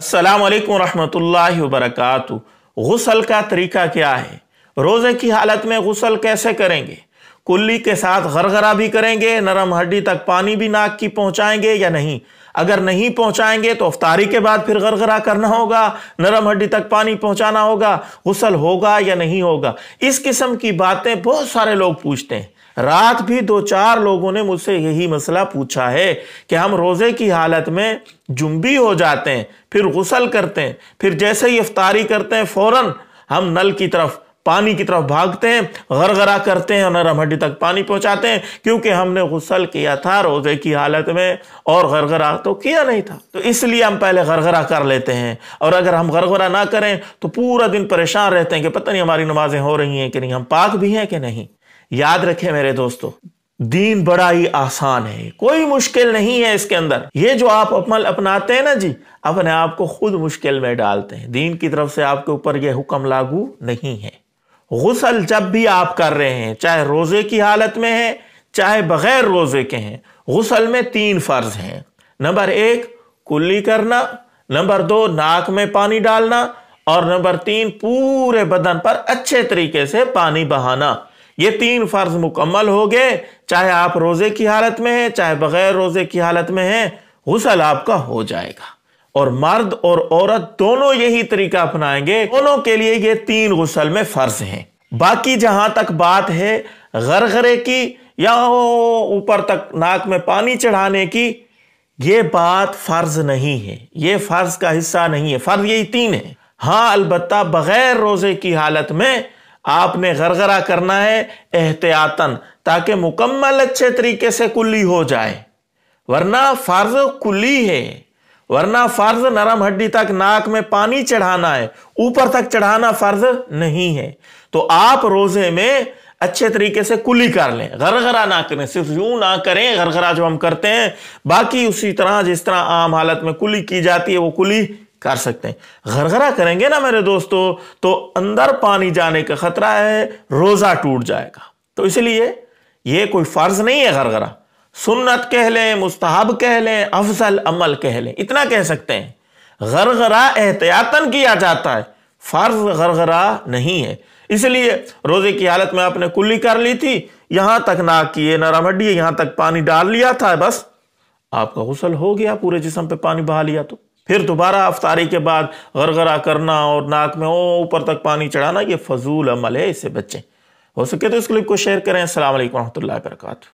अस्सलाम वालेकुम रहमतुल्लाहि गसल का तरीका क्या है रोज़े की हालत में गसल कैसे करेंगे कुल्ली के साथ गरगरा भी करेंगे नरम हड्डी तक पानी भी नाक की पहुंचाएंगे या नहीं अगर नहीं पहुंचाएंगे तो अफ्तारी के बाद फिर घरघरा करना होगा नरम हड्डी तक पानी पहुंचाना होगा गुसल होगा या नहीं होगा इस किस्म की बातें बहुत सारे लोग पूछते हैं रात भी दो चार लोगों ने मुझसे यही मसला पूछा है कि हम रोज़े की हालत में जुम्बी हो जाते हैं फिर गुसल करते हैं फिर जैसे ही अफ्तारी करते हैं फ़ौरन हम नल की तरफ पानी की तरफ भागते हैं गरगरा करते हैं और नरम हड्डी तक पानी पहुंचाते हैं क्योंकि हमने गुसल किया था रोज़े की हालत में और गरगरा तो किया नहीं था तो इसलिए हम पहले गरगरा कर लेते हैं और अगर हम गरगरा ना करें तो पूरा दिन परेशान रहते हैं कि पता नहीं हमारी नमाजें हो रही हैं कि नहीं हम पाक भी हैं कि नहीं याद रखें मेरे दोस्तों दीन बड़ा ही आसान है कोई मुश्किल नहीं है इसके अंदर ये जो आप अमल अपनाते हैं ना जी अपने आप को खुद मुश्किल में डालते हैं दीन की तरफ से आपके ऊपर यह हुक्म लागू नहीं है गुसल जब भी आप कर रहे हैं चाहे रोज़े की हालत में हैं चाहे बग़ैर रोज़े के हैं गसल में तीन फ़र्ज हैं नंबर एक कुल्ली करना नंबर दो नाक में पानी डालना और नंबर तीन पूरे बदन पर अच्छे तरीके से पानी बहाना ये तीन फ़र्ज मुकम्मल हो गए चाहे आप रोज़े की हालत में हैं चाहे बग़ैर रोज़े की हालत में हैं गसल आपका हो जाएगा और मर्द और औरत दोनों यही तरीका अपनाएंगे दोनों के लिए ये तीन गुसल में फर्ज हैं बाकी जहां तक बात है गरगरे की या ऊपर तक नाक में पानी चढ़ाने की ये बात फर्ज नहीं है ये फर्ज का हिस्सा नहीं है फर्ज यही तीन है हाँ अलबत्ता बगैर रोजे की हालत में आपने गरगरा करना है एहतियातन ताकि मुकम्मल अच्छे तरीके से कुल्ली हो जाए वरना फर्ज कुल्ली है वरना फर्ज नरम हड्डी तक नाक में पानी चढ़ाना है ऊपर तक चढ़ाना फर्ज नहीं है तो आप रोजे में अच्छे तरीके से कुली कर लें गरगरा ना करें सिर्फ यूं ना करें गरगरा जो हम करते हैं बाकी उसी तरह जिस तरह आम हालत में कुली की जाती है वो कुली कर सकते हैं घरघरा करेंगे ना मेरे दोस्तों तो अंदर पानी जाने का खतरा है रोजा टूट जाएगा तो इसलिए ये कोई फर्ज नहीं है घरघरा सुन्नत कह लें मुस्तहब कह लें अफजल अमल कह लें इतना कह सकते हैं गरगरा एहतियातन किया जाता है फ़र्ज गरगरा नहीं है इसलिए रोज़े की हालत में आपने कुल्ली कर ली थी यहां तक नाक किए नरम हड्डी यहां तक पानी डाल लिया था बस आपका गुसल हो गया पूरे जिसम पे पानी बहा लिया तो फिर दोबारा अफ्तारी के बाद गरगरा करना और नाक में ओ ऊपर तक पानी चढ़ाना ये फजूल अमल है इससे बच्चे हो सके तो इस क्लिप को शेयर करें असल वरहमल वर्का